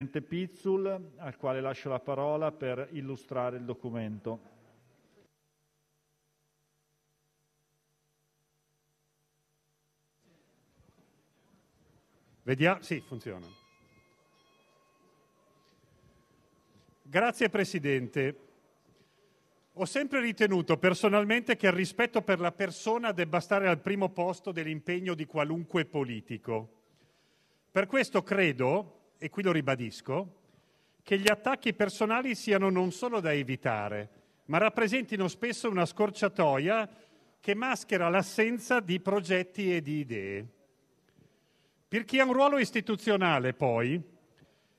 Presidente Pizzul, al quale lascio la parola per illustrare il documento. Vediamo, sì, funziona. Grazie Presidente. Ho sempre ritenuto personalmente che il rispetto per la persona debba stare al primo posto dell'impegno di qualunque politico. Per questo credo e qui lo ribadisco, che gli attacchi personali siano non solo da evitare, ma rappresentino spesso una scorciatoia che maschera l'assenza di progetti e di idee. Per chi ha un ruolo istituzionale, poi,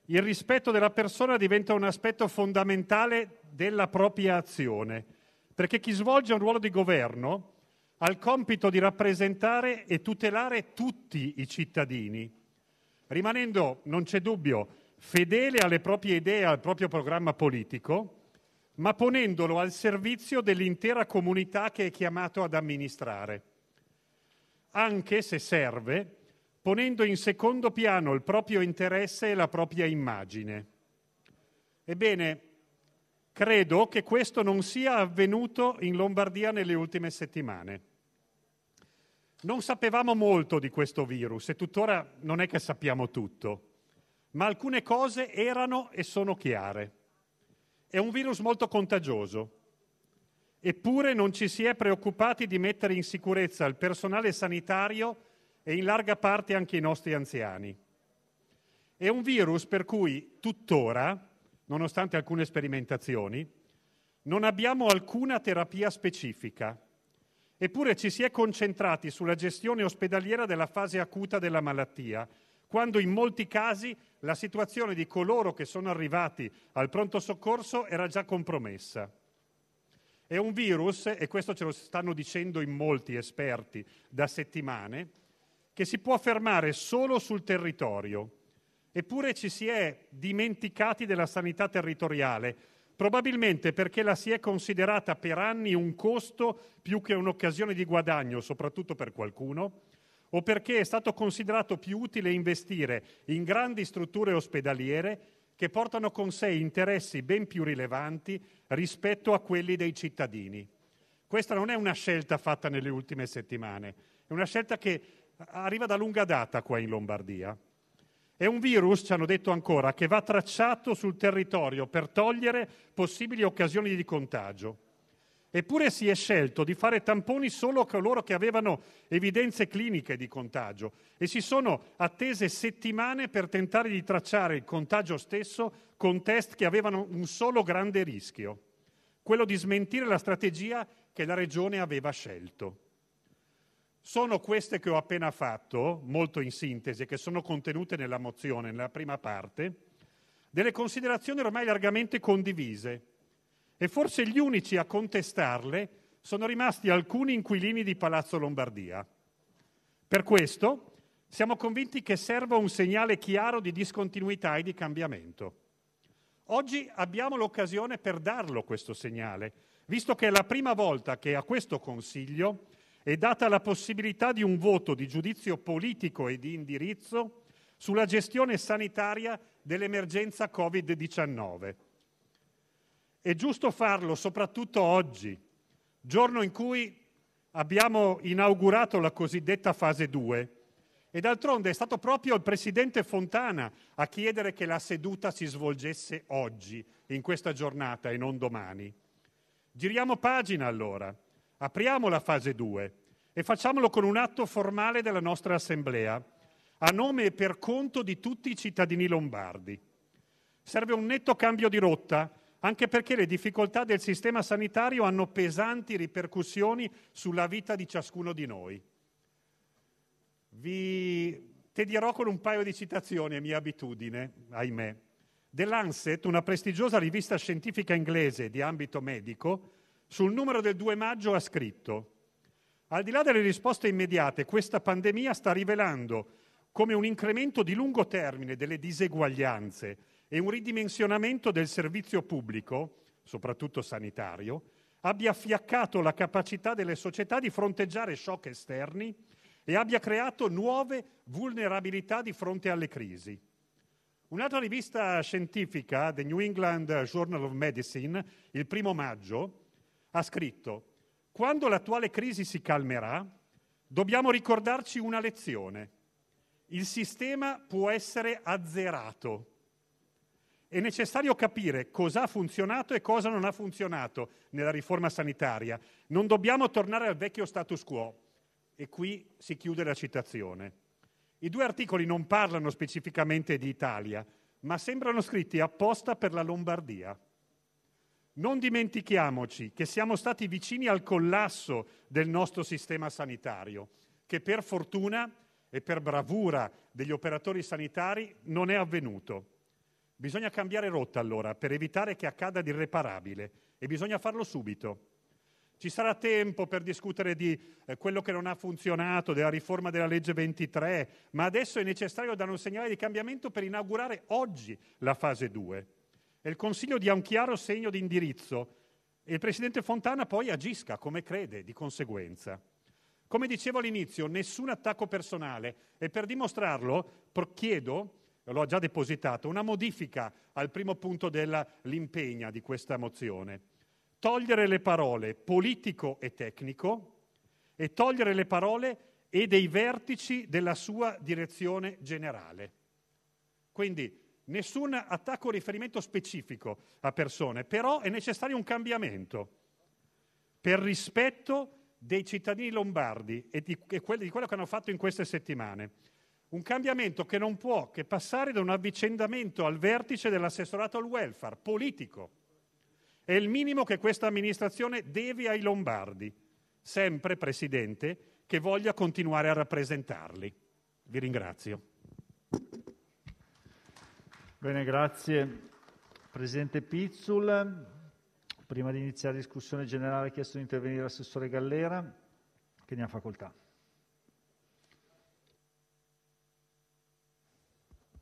il rispetto della persona diventa un aspetto fondamentale della propria azione, perché chi svolge un ruolo di governo ha il compito di rappresentare e tutelare tutti i cittadini, rimanendo, non c'è dubbio, fedele alle proprie idee e al proprio programma politico, ma ponendolo al servizio dell'intera comunità che è chiamato ad amministrare. Anche se serve, ponendo in secondo piano il proprio interesse e la propria immagine. Ebbene, credo che questo non sia avvenuto in Lombardia nelle ultime settimane. Non sapevamo molto di questo virus e tuttora non è che sappiamo tutto, ma alcune cose erano e sono chiare. È un virus molto contagioso, eppure non ci si è preoccupati di mettere in sicurezza il personale sanitario e in larga parte anche i nostri anziani. È un virus per cui tuttora, nonostante alcune sperimentazioni, non abbiamo alcuna terapia specifica Eppure ci si è concentrati sulla gestione ospedaliera della fase acuta della malattia, quando in molti casi la situazione di coloro che sono arrivati al pronto soccorso era già compromessa. È un virus, e questo ce lo stanno dicendo in molti esperti da settimane, che si può fermare solo sul territorio. Eppure ci si è dimenticati della sanità territoriale, probabilmente perché la si è considerata per anni un costo più che un'occasione di guadagno, soprattutto per qualcuno, o perché è stato considerato più utile investire in grandi strutture ospedaliere che portano con sé interessi ben più rilevanti rispetto a quelli dei cittadini. Questa non è una scelta fatta nelle ultime settimane, è una scelta che arriva da lunga data qua in Lombardia. È un virus, ci hanno detto ancora, che va tracciato sul territorio per togliere possibili occasioni di contagio. Eppure si è scelto di fare tamponi solo a coloro che avevano evidenze cliniche di contagio e si sono attese settimane per tentare di tracciare il contagio stesso con test che avevano un solo grande rischio, quello di smentire la strategia che la Regione aveva scelto sono queste che ho appena fatto, molto in sintesi, che sono contenute nella mozione, nella prima parte, delle considerazioni ormai largamente condivise e forse gli unici a contestarle sono rimasti alcuni inquilini di Palazzo Lombardia. Per questo siamo convinti che serva un segnale chiaro di discontinuità e di cambiamento. Oggi abbiamo l'occasione per darlo questo segnale, visto che è la prima volta che a questo Consiglio e data la possibilità di un voto di giudizio politico e di indirizzo sulla gestione sanitaria dell'emergenza Covid-19. È giusto farlo soprattutto oggi, giorno in cui abbiamo inaugurato la cosiddetta fase 2 e d'altronde è stato proprio il presidente Fontana a chiedere che la seduta si svolgesse oggi, in questa giornata e non domani. Giriamo pagina allora, apriamo la fase 2 e facciamolo con un atto formale della nostra Assemblea, a nome e per conto di tutti i cittadini lombardi. Serve un netto cambio di rotta, anche perché le difficoltà del sistema sanitario hanno pesanti ripercussioni sulla vita di ciascuno di noi. Vi tedierò con un paio di citazioni, è mia abitudine, ahimè. The Lancet, una prestigiosa rivista scientifica inglese di ambito medico, sul numero del 2 maggio ha scritto al di là delle risposte immediate, questa pandemia sta rivelando come un incremento di lungo termine delle diseguaglianze e un ridimensionamento del servizio pubblico, soprattutto sanitario, abbia fiaccato la capacità delle società di fronteggiare shock esterni e abbia creato nuove vulnerabilità di fronte alle crisi. Un'altra rivista scientifica, The New England Journal of Medicine, il primo maggio, ha scritto quando l'attuale crisi si calmerà, dobbiamo ricordarci una lezione. Il sistema può essere azzerato. È necessario capire cosa ha funzionato e cosa non ha funzionato nella riforma sanitaria. Non dobbiamo tornare al vecchio status quo. E qui si chiude la citazione. I due articoli non parlano specificamente di Italia, ma sembrano scritti apposta per la Lombardia. Non dimentichiamoci che siamo stati vicini al collasso del nostro sistema sanitario, che per fortuna e per bravura degli operatori sanitari non è avvenuto. Bisogna cambiare rotta allora per evitare che accada l'irreparabile e bisogna farlo subito. Ci sarà tempo per discutere di eh, quello che non ha funzionato, della riforma della legge 23, ma adesso è necessario dare un segnale di cambiamento per inaugurare oggi la fase 2 e il Consiglio dia un chiaro segno di indirizzo e il Presidente Fontana poi agisca come crede di conseguenza. Come dicevo all'inizio, nessun attacco personale e per dimostrarlo chiedo, l'ho già depositato, una modifica al primo punto dell'impegno di questa mozione. Togliere le parole politico e tecnico e togliere le parole e dei vertici della sua direzione generale. Quindi Nessun attacco o riferimento specifico a persone, però è necessario un cambiamento per rispetto dei cittadini lombardi e di, e quelli, di quello che hanno fatto in queste settimane. Un cambiamento che non può che passare da un avvicendamento al vertice dell'assessorato al welfare politico. È il minimo che questa amministrazione deve ai lombardi, sempre Presidente, che voglia continuare a rappresentarli. Vi ringrazio. Bene, grazie presidente Pizzul, prima di iniziare la discussione generale ha chiesto di intervenire l'assessore Gallera. che Ne ha facoltà.